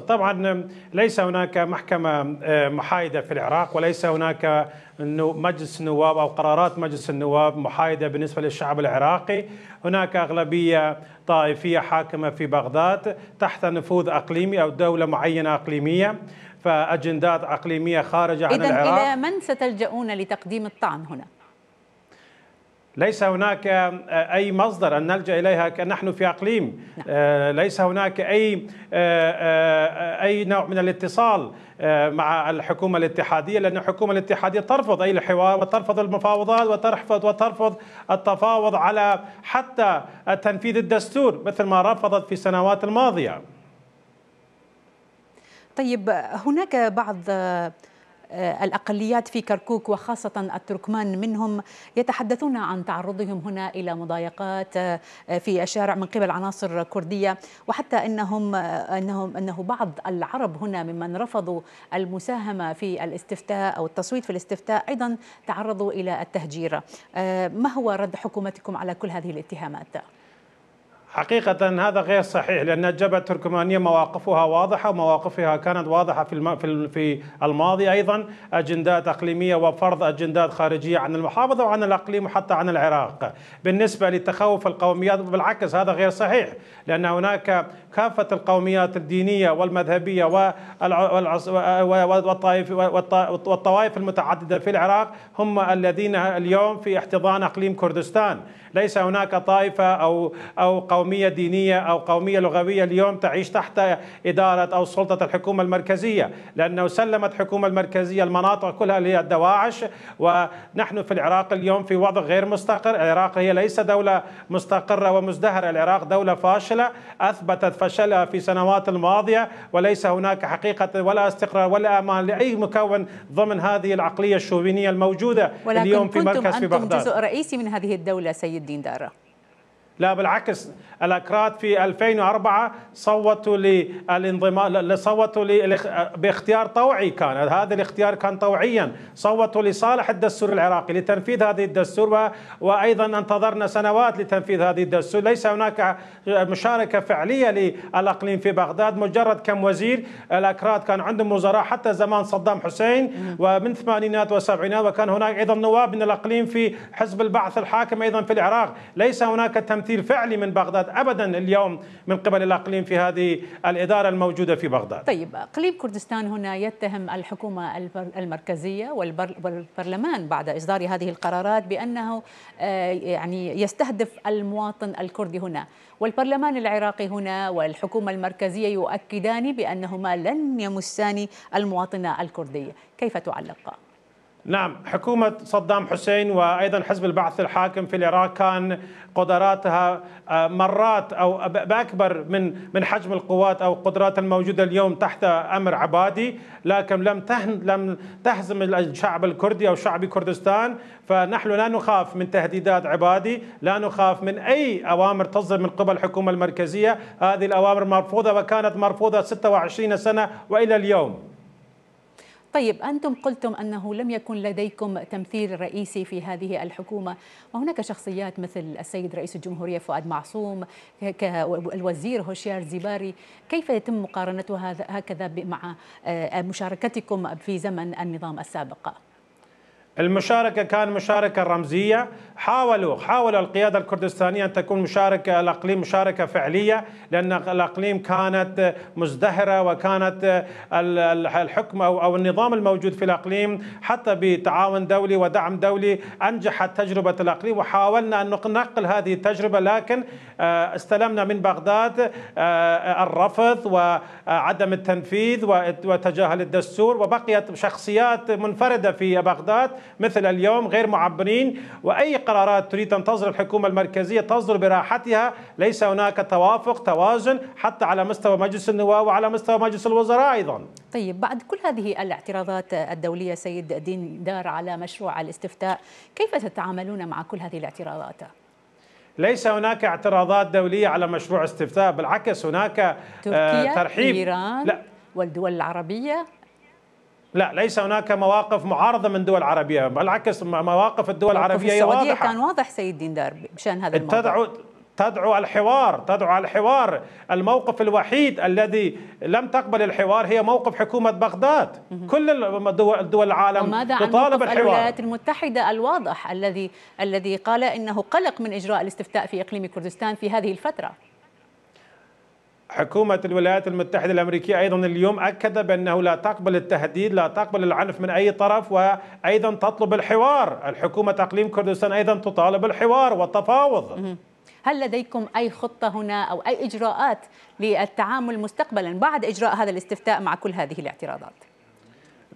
طبعا ليس هناك محكمة آه، محايدة في العراق وليس هناك مجلس نواب أو قرارات مجلس النواب محايدة بالنسبة للشعب العراقي هناك أغلبية طائفية حاكمة في بغداد تحت نفوذ أقليمي أو دولة معينة أقليمية فأجندات أقليمية خارجة عن العراق إذا إلى من ستلجؤون لتقديم الطعن هنا؟ ليس هناك أي مصدر أن نلجأ إليها نحن في أقليم نعم. آه، ليس هناك أي آه، آه، أي نوع من الاتصال مع الحكومة الاتحادية لأن الحكومة الاتحادية ترفض أي الحوار وترفض المفاوضات وترفض وترفض التفاوض على حتى تنفيذ الدستور مثل ما رفضت في السنوات الماضية طيب هناك بعض الأقليات في كركوك وخاصة التركمان منهم يتحدثون عن تعرضهم هنا إلى مضايقات آه، في الشارع من قبل عناصر كردية وحتى أنهم أنهم أنه بعض العرب هنا ممن رفضوا المساهمة في الاستفتاء أو التصويت في الاستفتاء أيضا تعرضوا إلى التهجير آه، ما هو رد حكومتكم على كل هذه الاتهامات؟ حقيقة هذا غير صحيح لأن الجبهة التركمانية مواقفها واضحة ومواقفها كانت واضحة في في الماضي أيضا أجندات إقليمية وفرض أجندات خارجية عن المحافظة وعن الإقليم وحتى عن العراق بالنسبة لتخوف القوميات بالعكس هذا غير صحيح لأن هناك كافة القوميات الدينية والمذهبية والطوائف المتعددة في العراق هم الذين اليوم في احتضان إقليم كردستان ليس هناك طائفة أو أو قومية قومية دينية أو قومية لغوية اليوم تعيش تحت إدارة أو سلطة الحكومة المركزية لأنه سلمت الحكومة المركزية المناطق كلها للدواعش ونحن في العراق اليوم في وضع غير مستقر العراق هي ليس دولة مستقرة ومزدهرة العراق دولة فاشلة أثبتت فشلها في سنوات الماضية وليس هناك حقيقة ولا استقرار ولا أمان لأي مكون ضمن هذه العقلية الشوبينية الموجودة اليوم في مركز في بغداد ولكن كنتم أنتم جزء رئيسي من هذه الدولة سيد دين دارة لا بالعكس الاكراد في 2004 صوتوا للانضمام صوتوا باختيار طوعي كان هذا الاختيار كان طوعيا صوتوا لصالح الدستور العراقي لتنفيذ هذه الدستور وايضا انتظرنا سنوات لتنفيذ هذه الدستور ليس هناك مشاركه فعليه للاقليم في بغداد مجرد كم وزير الاكراد كان عندهم وزراء حتى زمان صدام حسين ومن الثمانينات والسبعينات وكان هناك ايضا نواب من الاقليم في حزب البعث الحاكم ايضا في العراق ليس هناك تم تمثيل فعلي من بغداد ابدا اليوم من قبل الاقليم في هذه الاداره الموجوده في بغداد. طيب اقليم كردستان هنا يتهم الحكومه المركزيه والبرلمان بعد اصدار هذه القرارات بانه آه، يعني يستهدف المواطن الكردي هنا والبرلمان العراقي هنا والحكومه المركزيه يؤكدان بانهما لن يمسان المواطن الكردي، كيف تعلق؟ نعم حكومة صدام حسين وأيضا حزب البعث الحاكم في العراق كان قدراتها آه، مرات أو بأكبر من من حجم القوات أو قدرات الموجودة اليوم تحت أمر عبادي لكن لم لم تهزم الشعب الكردي أو شعب كردستان فنحن لا نخاف من تهديدات عبادي لا نخاف من أي أوامر تصدر من قبل الحكومة المركزية هذه الأوامر مرفوضة وكانت مرفوضة 26 سنة وإلى اليوم طيب أنتم قلتم أنه لم يكن لديكم تمثيل رئيسي في هذه الحكومة وهناك شخصيات مثل السيد رئيس الجمهورية فؤاد معصوم الوزير هوشيار زيباري كيف يتم مقارنتها هكذا مع آه، مشاركتكم في زمن النظام السابق؟ المشاركة كان مشاركة رمزية حاولوا حاول القيادة الكردستانية أن تكون مشاركة الأقليم مشاركة فعلية لأن الأقليم كانت مزدهرة وكانت الحكم أو النظام الموجود في الأقليم حتى بتعاون دولي ودعم دولي أنجحت تجربة الأقليم وحاولنا أن نقل هذه التجربة لكن آه، استلمنا من بغداد آه، الرفض وعدم التنفيذ وتجاهل الدستور وبقيت شخصيات منفردة في بغداد مثل اليوم غير معبرين وأي قرارات تريد أن تصدر الحكومة المركزية تصدر براحتها ليس هناك توافق توازن حتى على مستوى مجلس النواب وعلى مستوى مجلس الوزراء أيضا طيب بعد كل هذه الاعتراضات الدولية سيد دين دار على مشروع الاستفتاء كيف تتعاملون مع كل هذه الاعتراضات؟ ليس هناك اعتراضات دولية على مشروع استفتاء بالعكس هناك آه، تركيا ترحيب إيران لا والدول العربية لا ليس هناك مواقف معارضه من دول عربيه بالعكس مواقف الدول العربيه هي واضحه كان واضح سيد ديندار بشان هذا الموضوع تدعو تدعو الحوار تدعو الحوار الموقف الوحيد الذي لم تقبل الحوار هي موقف حكومة بغداد كل دول العالم وماذا عن الحوار الولايات المتحدة الواضح الذي الذي قال إنه قلق من إجراء الاستفتاء في إقليم كردستان في هذه الفترة حكومة الولايات المتحدة الأمريكية أيضا اليوم أكد بأنه لا تقبل التهديد لا تقبل العنف من أي طرف وأيضا تطلب الحوار الحكومة أقليم كردستان أيضا تطالب الحوار والتفاوض هل لديكم أي خطة هنا أو أي إجراءات للتعامل مستقبلا بعد إجراء هذا الاستفتاء مع كل هذه الاعتراضات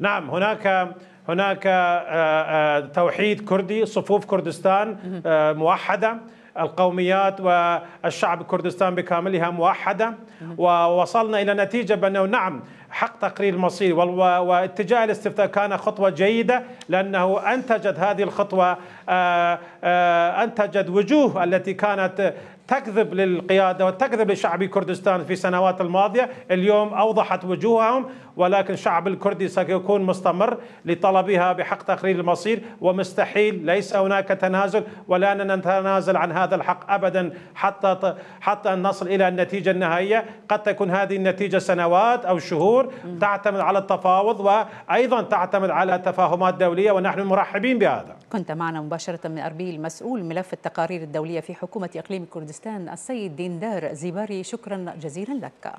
نعم هناك هناك آه، آه، توحيد كردي صفوف كردستان آه، موحده القوميات والشعب كردستان بكاملها موحدة نعم. ووصلنا إلى نتيجة بأنه نعم حق تقرير المصير واتجاه الاستفتاء كان خطوة جيدة لأنه أنتجت هذه الخطوة آه، آه، أنتجت وجوه التي كانت تكذب للقيادة وتكذب لشعب كردستان في سنوات الماضية اليوم أوضحت وجوههم ولكن الشعب الكردي سيكون مستمر لطلبها بحق تقرير المصير ومستحيل ليس هناك تنازل ولا نتنازل عن هذا الحق أبدا حتى حتى أن نصل إلى النتيجة النهائية قد تكون هذه النتيجة سنوات أو شهور تعتمد على التفاوض وأيضا تعتمد على تفاهمات دولية ونحن مرحبين بهذا كنت معنا مباشرة من أربيل مسؤول ملف التقارير الدولية في حكومة إقليم كردستان كردستان السيد ديندار زيباري شكرا جزيلا لك